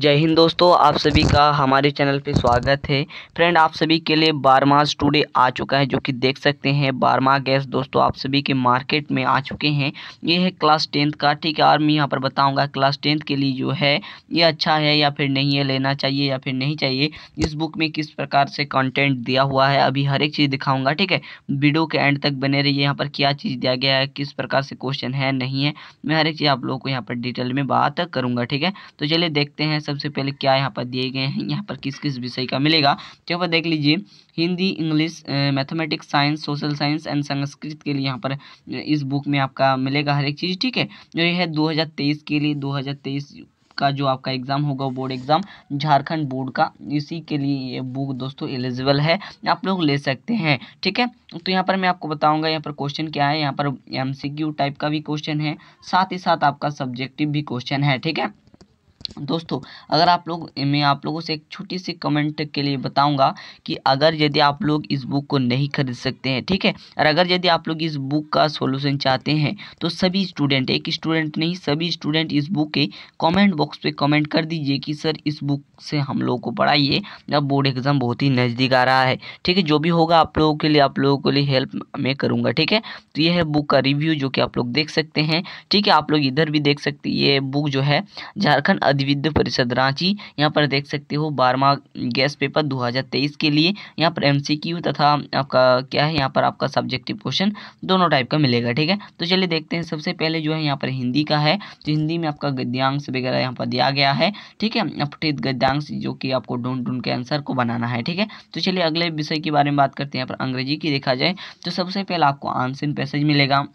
जय हिंद दोस्तों आप सभी का हमारे चैनल पे स्वागत है फ्रेंड आप सभी के लिए बारमास टुडे आ चुका है जो कि देख सकते हैं बारमा गैस दोस्तों आप सभी के मार्केट में आ चुके हैं ये है क्लास टेंथ का ठीक है और मैं यहाँ पर बताऊंगा क्लास टेंथ के लिए जो है ये अच्छा है या फिर नहीं है लेना चाहिए या फिर नहीं चाहिए इस बुक में किस प्रकार से कॉन्टेंट दिया हुआ है अभी हर एक चीज़ दिखाऊँगा ठीक है वीडियो के एंड तक बने रही यहाँ पर क्या चीज़ दिया गया है किस प्रकार से क्वेश्चन है नहीं है मैं हर एक चीज़ आप लोगों को यहाँ पर डिटेल में बात करूँगा ठीक है तो चलिए देखते हैं सबसे पहले क्या यहाँ पर दिए गए हैं यहाँ पर किस किस विषय का मिलेगा तो यहाँ पर देख लीजिए Hindi English mathematics science social science and Sanskrit के लिए यहाँ पर इस बुक में आपका मिलेगा हर एक चीज़ ठीक है जो तो ये है दो के लिए दो का जो आपका एग्ज़ाम होगा बोर्ड एग्ज़ाम झारखंड बोर्ड का इसी के लिए ये बुक दोस्तों एलिजिबल है आप लोग ले सकते हैं ठीक है तो यहाँ पर मैं आपको बताऊंगा यहाँ पर क्वेश्चन क्या है यहाँ पर एमसीक्यू टाइप का भी क्वेश्चन है साथ ही साथ आपका सब्जेक्टिव भी क्वेश्चन है ठीक है दोस्तों अगर आप लोग मैं आप लोगों से एक छोटी सी कमेंट के लिए बताऊंगा कि अगर यदि आप लोग इस बुक को नहीं खरीद सकते हैं ठीक है और अगर यदि आप लोग इस बुक का सोल्यूशन चाहते हैं तो सभी स्टूडेंट एक स्टूडेंट नहीं सभी स्टूडेंट इस बुक के कमेंट बॉक्स पे कमेंट कर दीजिए कि सर इस बुक से हम लोगों को पढ़ाइए अब बोर्ड एग्ज़ाम बहुत ही नज़दीक आ रहा है ठीक है जो भी होगा आप लोगों के लिए आप लोगों के लिए हेल्प मैं करूँगा ठीक है तो यह है बुक का रिव्यू जो कि आप लोग देख सकते हैं ठीक है आप लोग इधर भी देख सकते ये बुक जो है झारखंड विद्य परिषद रांची यहाँ पर देख सकते हो बारहवा गैस पेपर 2023 के लिए यहाँ पर एमसीक्यू तथा आपका क्या है यहाँ पर आपका सब्जेक्टिव क्वेश्चन दोनों टाइप का मिलेगा ठीक है तो चलिए देखते हैं सबसे पहले जो है यहाँ पर हिंदी का है तो हिंदी में आपका गद्यांश वगैरह यहाँ पर दिया गया है ठीक है अपठित गद्यांश जो कि आपको ढूंढ ढूंढ के आंसर को बनाना है ठीक है तो चलिए अगले विषय के बारे में बात करते हैं यहाँ पर अंग्रेजी की देखा जाए तो सबसे पहले आपको आंसर पैसेज मिलेगा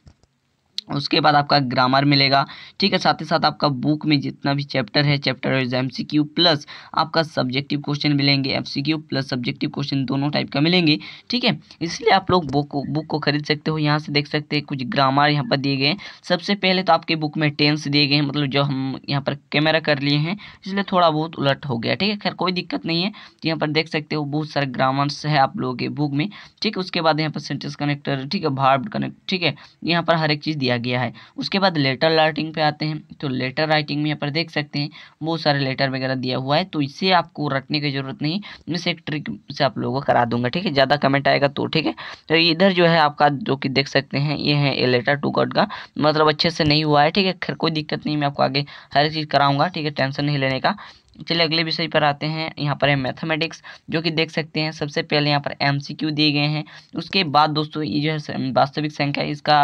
उसके बाद आपका ग्रामर मिलेगा ठीक है साथ ही साथ आपका बुक में जितना भी चैप्टर है chapter wise M C Q plus आपका सब्जेक्टिव क्वेश्चन मिलेंगे M C Q plus subjective question दोनों टाइप का मिलेंगे ठीक है इसलिए आप लोग बुक बुक को खरीद सकते हो यहाँ से देख सकते हैं कुछ ग्रामर यहाँ पर दिए गए हैं सबसे पहले तो आपके बुक में टेंस दिए गए हैं मतलब जो हम यहाँ पर कैमरा कर लिए हैं इसलिए थोड़ा बहुत उलट हो गया ठीक है खैर कोई दिक्कत नहीं है तो यहाँ पर देख सकते हो बहुत सारे ग्रामर्स है आप लोगों के बुक में ठीक है उसके बाद यहाँ पर सेंटेंस कनेक्टर ठीक है भार्ब कनेक्ट ठीक है यहाँ पर हर एक चीज़ दिया गया है उसके बाद लेटर राइटिंग पे आते हैं तो लेटर राइटिंग में यहाँ पर देख सकते हैं बहुत सारे लेटर वगैरह दिया हुआ है तो इसे आपको रटने की जरूरत नहीं मैं से एक ट्रिक से आप लोगों को करा दूंगा ठीक है ज़्यादा कमेंट आएगा तो ठीक है तो इधर जो है आपका जो कि देख सकते हैं ये है ए लेटर टू गॉड का मतलब अच्छे से नहीं हुआ है ठीक है खैर कोई दिक्कत नहीं मैं आपको आगे हर चीज़ कराऊँगा ठीक है टेंशन नहीं लेने का चलिए अगले विषय पर आते हैं यहाँ पर है मैथमेटिक्स जो कि देख सकते हैं सबसे पहले यहाँ पर एमसीक्यू दिए गए हैं उसके बाद दोस्तों ये जो है वास्तविक संख्या इसका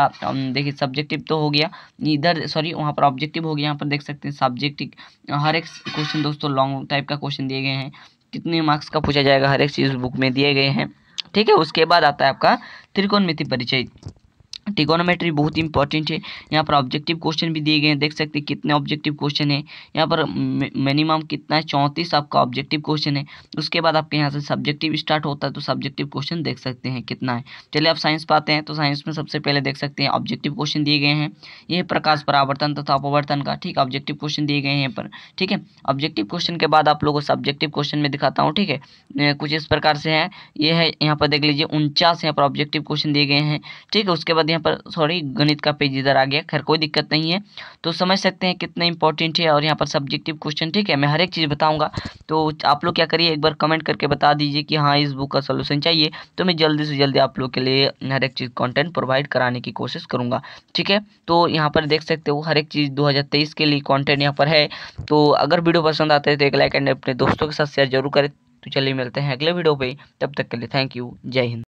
देखिए सब्जेक्टिव तो हो गया इधर सॉरी वहाँ पर ऑब्जेक्टिव हो गया यहाँ पर देख सकते हैं सब्जेक्टिव हर एक क्वेश्चन दोस्तों लॉन्ग टाइप का क्वेश्चन दिए गए हैं कितने मार्क्स का पूछा जाएगा हर एक चीज़ बुक में दिए गए हैं ठीक है उसके बाद आता है आपका मिति परिचय टिकोनोमेट्री बहुत इंपॉर्टेंट है यहाँ पर ऑब्जेक्टिव क्वेश्चन भी दिए गए हैं देख सकते हैं कितने ऑब्जेक्टिव क्वेश्चन है यहाँ पर मिनिमम कितना है चौंतीस आपका ऑब्जेक्टिव क्वेश्चन है उसके बाद आपके यहाँ से सब्जेक्टिव स्टार्ट होता है तो सब्जेक्टिव क्वेश्चन देख सकते हैं कितना है चलिए आप साइंस पर आते हैं तो साइंस में सबसे पहले देख सकते हैं ऑब्जेक्टिव क्वेश्चन दिए गए हैं ये प्रकाश परावर्तन तथा अपवर्तन का ठीक ऑब्जेक्टिव क्वेश्चन दिए गए हैं यहाँ पर ठीक है ऑब्जेक्टिव क्वेश्चन के बाद आप लोगों को सब्जेक्टिव क्वेश्चन में दिखाता हूँ ठीक है कुछ इस प्रकार से है ये है यहाँ पर देख लीजिए उनचास यहाँ पर ऑब्जेक्टिव क्वेश्चन दिए गए हैं ठीक है उसके बाद यहाँ यहाँ पर सॉरी गणित का पेज इधर आ गया खैर कोई दिक्कत नहीं है तो समझ सकते हैं कितने इंपॉर्टेंट है और यहाँ पर सब्जेक्टिव क्वेश्चन ठीक है मैं हर एक चीज़ बताऊँगा तो आप लोग क्या करिए एक बार कमेंट करके बता दीजिए कि हाँ इस बुक का सोल्यूशन चाहिए तो मैं जल्दी से जल्दी आप लोग के लिए हर एक चीज़ कॉन्टेंट प्रोवाइड कराने की कोशिश करूँगा ठीक है तो यहाँ पर देख सकते हो हर एक चीज़ दो के लिए कॉन्टेंट यहाँ पर है तो अगर वीडियो पसंद आते हैं तो एक लाइक एंड अपने दोस्तों के साथ शेयर जरूर करें तो चलिए मिलते हैं अगले वीडियो पे तब तक के लिए थैंक यू जय हिंद